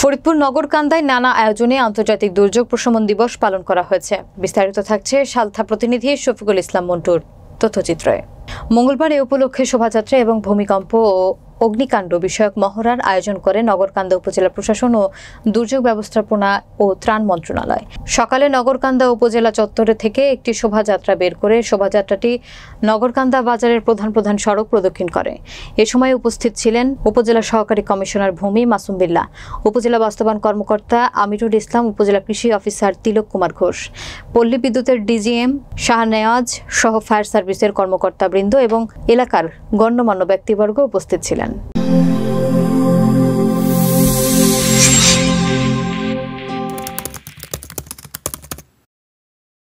ফরিদপুর নগরকান্দায় নানা আয়োজনে আন্তর্জাতিক দুর্যোগ প্রশমন দিবস পালন করা হয়েছে বিস্তারিত থাকছে সালথা প্রতিনিধি শফিকুল ইসলাম মন্টুর তথ্যচিত্রে মঙ্গলবার এ উপলক্ষে শোভাযাত্রা এবং ভূমিকম্প ও অগ্নিকাণ্ড বিষয়ক মহড়ার আয়োজন করে নগরকান্দা উপজেলা প্রশাসন ও দুর্যোগ ব্যবস্থাপনা ও ত্রাণ মন্ত্রণালয় সকালে নগরকান্দা উপজেলা চত্বরে থেকে একটি শোভাযাত্রা বের করে শোভাযাত্রাটি নগরকান্দা বাজারের প্রধান প্রধান সড়ক প্রদক্ষিণ করে এ সময় উপস্থিত ছিলেন উপজেলা সহকারী কমিশনার ভূমি মাসুম বিল্লা উপজেলা বাস্তবায়ন কর্মকর্তা আমিরুল ইসলাম উপজেলা কৃষি অফিসার তিলক কুমার ঘোষ পল্লী বিদ্যুতের ডিজিএম শাহনেওয়াজ সহ ফায়ার সার্ভিসের কর্মকর্তাবৃন্দ এবং এলাকার গণ্যমান্য ব্যক্তিবর্গ উপস্থিত ছিলেন